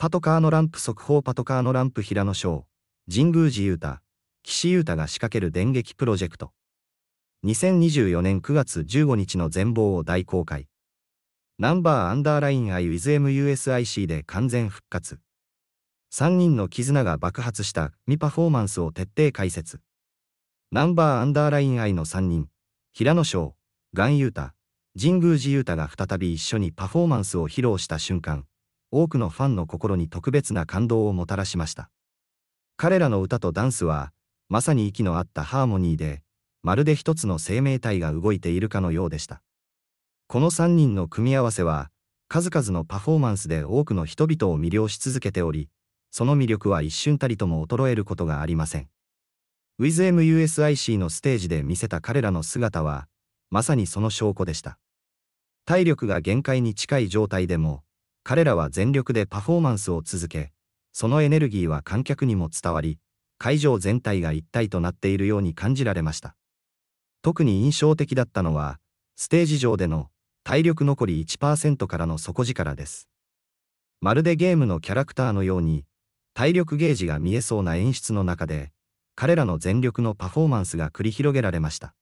パトカーのランプ速報パトカーのランプ平野翔、神宮寺裕太、岸優太が仕掛ける電撃プロジェクト。2024年9月15日の全貌を大公開。ナンバーアンダーライン I with MUSIC で完全復活。3人の絆が爆発した未パフォーマンスを徹底解説。ナンバーアンダーライン I の3人、平野翔、岩優太、神宮寺裕太が再び一緒にパフォーマンスを披露した瞬間、多くのファンの心に特別な感動をもたらしました。彼らの歌とダンスは、まさに息の合ったハーモニーで、まるで一つの生命体が動いているかのようでした。この3人の組み合わせは、数々のパフォーマンスで多くの人々を魅了し続けており、その魅力は一瞬たりとも衰えることがありません。WithMUSIC のステージで見せた彼らの姿は、まさにその証拠でした。体力が限界に近い状態でも、彼らは全力でパフォーマンスを続け、そのエネルギーは観客にも伝わり、会場全体が一体となっているように感じられました。特に印象的だったのは、ステージ上での体力残り1%からの底力です。まるでゲームのキャラクターのように、体力ゲージが見えそうな演出の中で、彼らの全力のパフォーマンスが繰り広げられました。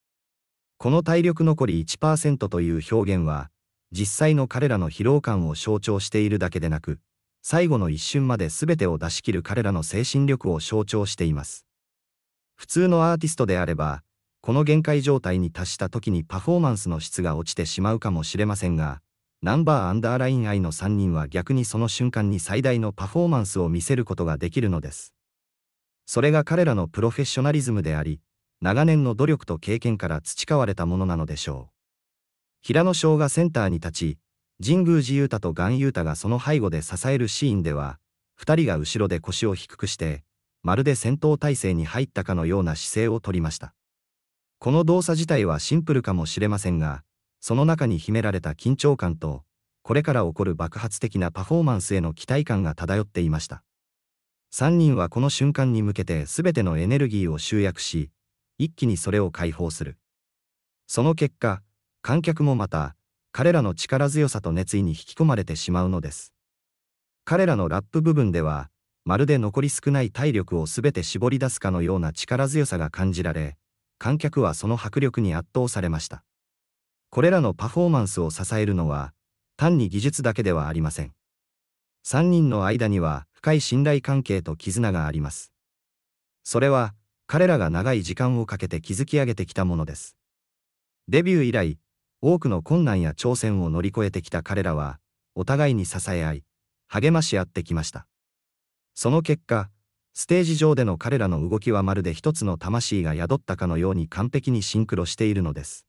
この体力残り1%という表現は、実際の彼らの疲労感を象徴しているだけでなく、最後の一瞬まで全てを出し切る彼らの精神力を象徴しています。普通のアーティストであれば、この限界状態に達した時にパフォーマンスの質が落ちてしまうかもしれませんが、ナンバーアンダーライン I の3人は逆にその瞬間に最大のパフォーマンスを見せることができるのです。それが彼らのプロフェッショナリズムであり、長年の努力と経験から培われたものなのでしょう。平野翔がセンターに立ち、神宮寺勇太と岩勇太がその背後で支えるシーンでは、二人が後ろで腰を低くして、まるで戦闘態勢に入ったかのような姿勢をとりました。この動作自体はシンプルかもしれませんが、その中に秘められた緊張感と、これから起こる爆発的なパフォーマンスへの期待感が漂っていました。3人はこの瞬間に向けて全てのエネルギーを集約し、一気にそれを解放する。その結果、観客もまた、彼らの力強さと熱意に引き込まれてしまうのです。彼らのラップ部分では、まるで残り少ない体力を全て絞り出すかのような力強さが感じられ、観客はその迫力に圧倒されました。これらのパフォーマンスを支えるのは、単に技術だけではありません。3人の間には深い信頼関係と絆があります。それは、彼らが長い時間をかけて築き上げてきたものです。デビュー以来、多くの困難や挑戦を乗り越えてきた彼らは、お互いに支え合い、励まし合ってきました。その結果、ステージ上での彼らの動きはまるで一つの魂が宿ったかのように完璧にシンクロしているのです。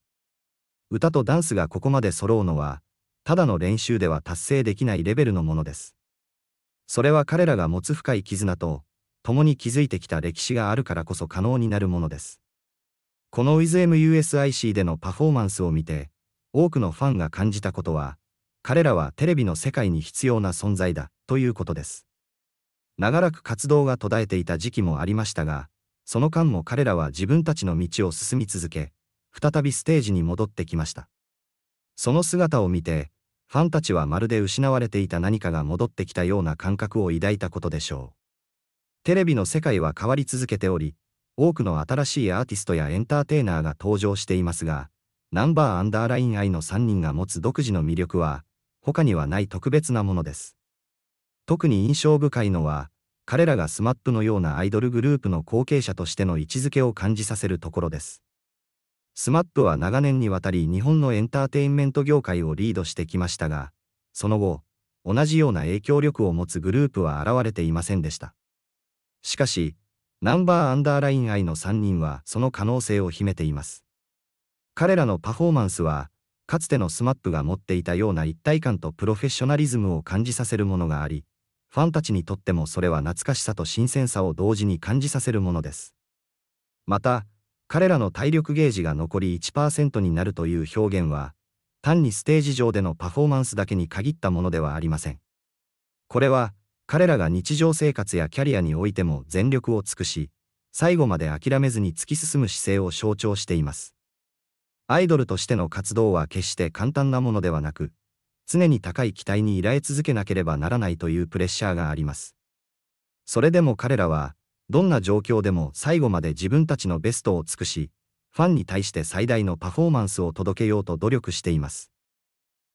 歌とダンスがここまで揃うのは、ただの練習では達成できないレベルのものです。それは彼らが持つ深い絆と、共に築いてきた歴史があるからこそ可能になるものです。この WithMUSIC でのパフォーマンスを見て、多くのファンが感じたことは、彼らはテレビの世界に必要な存在だ、ということです。長らく活動が途絶えていた時期もありましたが、その間も彼らは自分たちの道を進み続け、再びステージに戻ってきました。その姿を見て、ファンたちはまるで失われていた何かが戻ってきたような感覚を抱いたことでしょう。テレビの世界は変わり続けており、多くの新しいアーティストやエンターテイナーが登場していますが、ナンバーアンダーライン I の3人が持つ独自の魅力は、他にはない特別なものです。特に印象深いのは、彼らが smap のようなアイドルグループの後継者としての位置づけを感じさせるところです。smap は長年にわたり日本のエンターテインメント業界をリードしてきましたが、その後、同じような影響力を持つグループは現れていませんでした。しかし、ナンバーアンダーライン I の3人はその可能性を秘めています。彼らのパフォーマンスは、かつての SMAP が持っていたような一体感とプロフェッショナリズムを感じさせるものがあり、ファンたちにとってもそれは懐かしさと新鮮さを同時に感じさせるものです。また、彼らの体力ゲージが残り1%になるという表現は、単にステージ上でのパフォーマンスだけに限ったものではありません。これは、彼らが日常生活やキャリアにおいても全力を尽くし、最後まで諦めずに突き進む姿勢を象徴しています。アイドルとしての活動は決して簡単なものではなく、常に高い期待に依頼続けなければならないというプレッシャーがあります。それでも彼らは、どんな状況でも最後まで自分たちのベストを尽くし、ファンに対して最大のパフォーマンスを届けようと努力しています。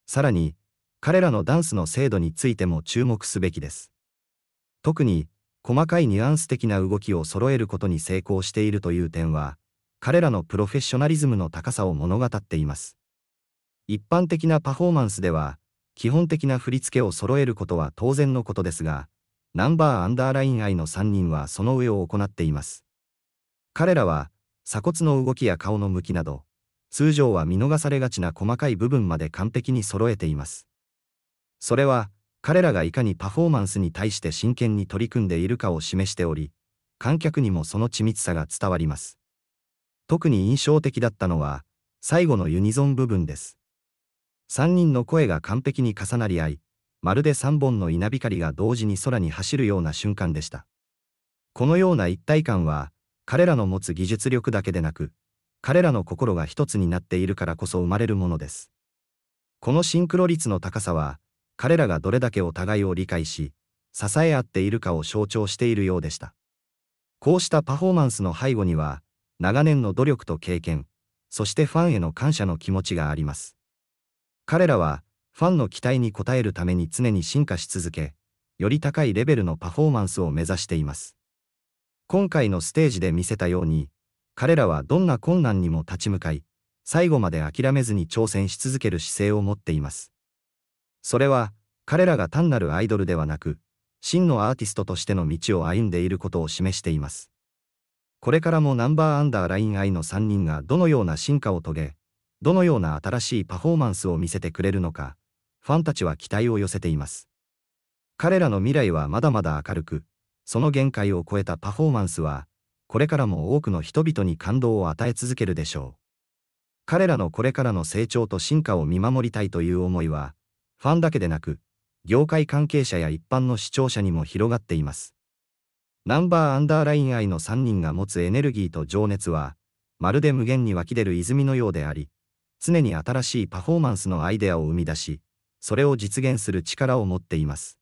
さらに、彼らのダンスの精度についても注目すべきです。特に、細かいニュアンス的な動きを揃えることに成功しているという点は、彼らのプロフェッショナリズムの高さを物語っています。一般的なパフォーマンスでは、基本的な振り付けを揃えることは当然のことですが、ナンバーアンダーライン愛の3人はその上を行っています。彼らは、鎖骨の動きや顔の向きなど、通常は見逃されがちな細かい部分まで完璧に揃えています。それは、彼らがいかにパフォーマンスに対して真剣に取り組んでいるかを示しており、観客にもその緻密さが伝わります。特に印象的だったのは、最後のユニゾン部分です。3人の声が完璧に重なり合い、まるで3本の稲光が同時に空に走るような瞬間でした。このような一体感は、彼らの持つ技術力だけでなく、彼らの心が一つになっているからこそ生まれるものです。このシンクロ率の高さは、彼らがどれだけお互いを理解し、支え合っているかを象徴しているようでした。こうしたパフォーマンスの背後には、長年の努力と経験、そしてファンへの感謝の気持ちがあります。彼らは、ファンの期待に応えるために常に進化し続け、より高いレベルのパフォーマンスを目指しています。今回のステージで見せたように、彼らはどんな困難にも立ち向かい、最後まで諦めずに挑戦し続ける姿勢を持っています。それは、彼らが単なるアイドルではなく、真のアーティストとしての道を歩んでいることを示しています。これからもナンバーアンダーラインイの3人がどのような進化を遂げ、どのような新しいパフォーマンスを見せてくれるのか、ファンたちは期待を寄せています。彼らの未来はまだまだ明るく、その限界を超えたパフォーマンスは、これからも多くの人々に感動を与え続けるでしょう。彼らのこれからの成長と進化を見守りたいという思いは、ファンだけでなく、業界関係者や一般の視聴者にも広がっています。ナンバーアンダーライン愛の3人が持つエネルギーと情熱は、まるで無限に湧き出る泉のようであり、常に新しいパフォーマンスのアイデアを生み出し、それを実現する力を持っています。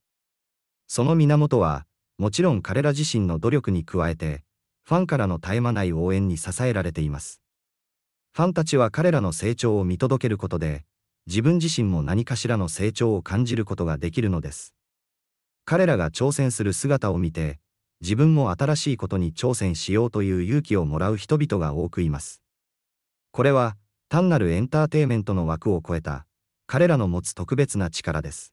その源は、もちろん彼ら自身の努力に加えて、ファンからの絶え間ない応援に支えられています。ファンたちは彼らの成長を見届けることで、自分自身も何かしらの成長を感じることができるのです。彼らが挑戦する姿を見て、自分も新しいことに挑戦しようという勇気をもらう人々が多くいます。これは単なるエンターテイメントの枠を超えた彼らの持つ特別な力です。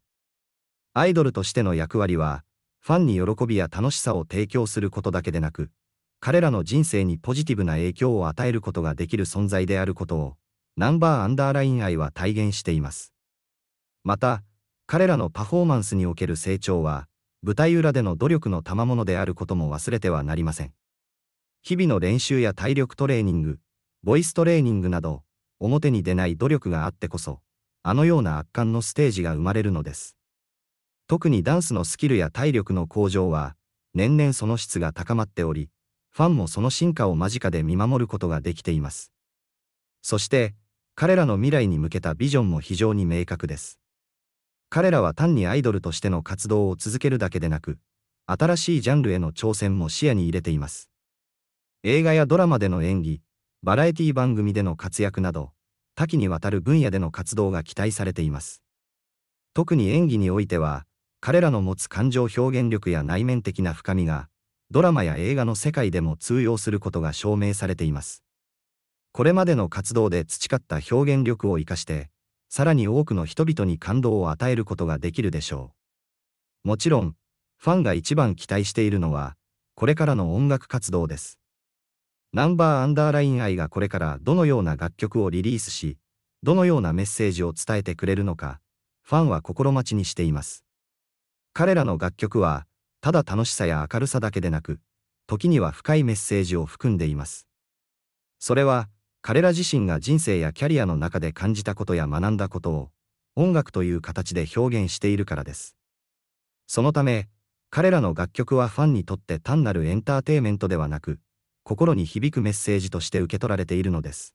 アイドルとしての役割はファンに喜びや楽しさを提供することだけでなく彼らの人生にポジティブな影響を与えることができる存在であることをナンバーアンダーライン愛は体現しています。また彼らのパフォーマンスにおける成長は舞台裏での努力の賜物であることも忘れてはなりません。日々の練習や体力トレーニング、ボイストレーニングなど、表に出ない努力があってこそ、あのような圧巻のステージが生まれるのです。特にダンスのスキルや体力の向上は、年々その質が高まっており、ファンもその進化を間近で見守ることができています。そして、彼らの未来に向けたビジョンも非常に明確です。彼らは単にアイドルとしての活動を続けるだけでなく、新しいジャンルへの挑戦も視野に入れています。映画やドラマでの演技、バラエティ番組での活躍など、多岐にわたる分野での活動が期待されています。特に演技においては、彼らの持つ感情表現力や内面的な深みが、ドラマや映画の世界でも通用することが証明されています。これまでの活動で培った表現力を生かして、さらに多くの人々に感動を与えることができるでしょう。もちろん、ファンが一番期待しているのは、これからの音楽活動です。ナンバーアンダーライン愛がこれからどのような楽曲をリリースし、どのようなメッセージを伝えてくれるのか、ファンは心待ちにしています。彼らの楽曲は、ただ楽しさや明るさだけでなく、時には深いメッセージを含んでいます。それは、彼ら自身が人生やキャリアの中で感じたことや学んだことを音楽という形で表現しているからです。そのため、彼らの楽曲はファンにとって単なるエンターテイメントではなく、心に響くメッセージとして受け取られているのです。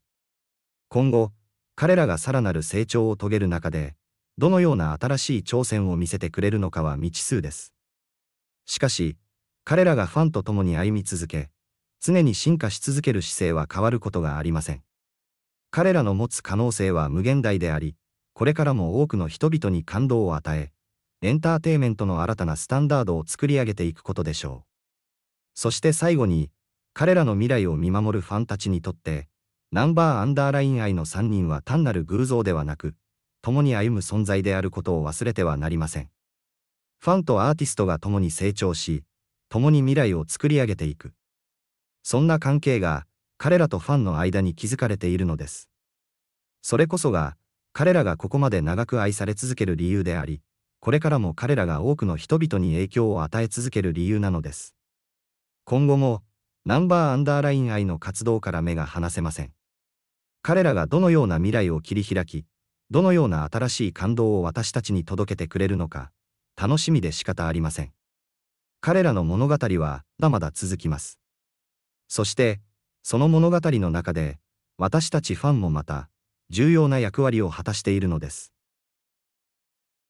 今後、彼らがさらなる成長を遂げる中で、どのような新しい挑戦を見せてくれるのかは未知数です。しかし、彼らがファンと共に歩み続け、常に進化し続ける姿勢は変わることがありません。彼らの持つ可能性は無限大であり、これからも多くの人々に感動を与え、エンターテイメントの新たなスタンダードを作り上げていくことでしょう。そして最後に、彼らの未来を見守るファンたちにとって、ナンバーアンダーライン愛の3人は単なる偶像ではなく、共に歩む存在であることを忘れてはなりません。ファンとアーティストが共に成長し、共に未来を作り上げていく。そんな関係が彼らとファンの間に築かれているのです。それこそが彼らがここまで長く愛され続ける理由であり、これからも彼らが多くの人々に影響を与え続ける理由なのです。今後もナンバーアンダーライン愛の活動から目が離せません。彼らがどのような未来を切り開き、どのような新しい感動を私たちに届けてくれるのか、楽しみで仕方ありません。彼らの物語はまだまだ続きます。そして、その物語の中で、私たちファンもまた、重要な役割を果たしているのです。